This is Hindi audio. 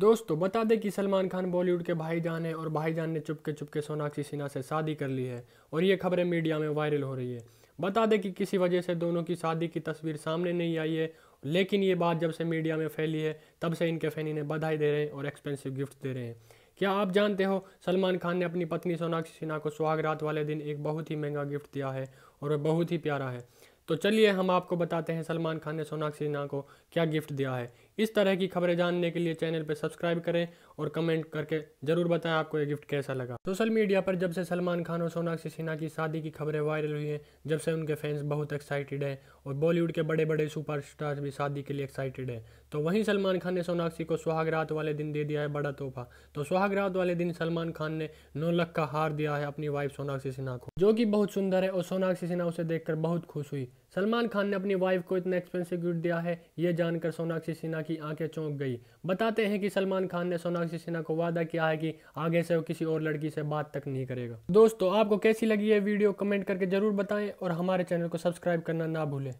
दोस्तों बता दें कि सलमान खान बॉलीवुड के भाईजान है और भाईजान ने चुपके चुपके सोनाक्षी सिन्हा से शादी कर ली है और ये खबरें मीडिया में वायरल हो रही है बता दें कि किसी वजह से दोनों की शादी की तस्वीर सामने नहीं आई है लेकिन ये बात जब से मीडिया में फैली है तब से इनके फैन इन्हें बधाई दे रहे हैं और एक्सपेंसिव गिफ्ट दे रहे हैं क्या आप जानते हो सलमान खान ने अपनी पत्नी सोनाक्षी सिन्हा को सुहागरात वाले दिन एक बहुत ही महंगा गिफ्ट दिया है और वह बहुत ही प्यारा है तो चलिए हम आपको बताते हैं सलमान खान ने सोनाक्षी सिन्हा को क्या गिफ्ट दिया है इस तरह की खबरें जानने के लिए चैनल पर सब्सक्राइब करें और कमेंट करके जरूर बताएं आपको ये गिफ्ट कैसा लगा सोशल मीडिया पर जब से सलमान खान और सोनाक्षी सिन्हा की शादी की खबरें वायरल हुई हैं जब से उनके फैंस बहुत एक्साइटेड हैं और बॉलीवुड के बड़े बड़े सुपरस्टार भी शादी के लिए एक्साइटेड हैं तो वहीं सलमान खान ने सोनाक्षी को सुहागरात वाले दिन दे दिया है बड़ा तोहफा तो सुहागरात वाले दिन सलमान खान ने नौ लख का हार दिया है अपनी वाइफ सोनाक्षी सिन्हा को जो कि बहुत सुंदर है और सोनाक्षी सिन्हा उसे देखकर बहुत खुश हुई सलमान खान ने अपनी वाइफ को इतना एक्सपेंसिव गिफ्ट दिया है ये जानकर सोनाक्षी सिन्हा की आंखें चौंक गई बताते हैं कि सलमान खान ने सोनाक्षी सिन्हा को वादा किया है कि आगे से वो किसी और लड़की से बात तक नहीं करेगा दोस्तों आपको कैसी लगी है वीडियो कमेंट करके जरूर बताएं और हमारे चैनल को सब्सक्राइब करना ना भूलें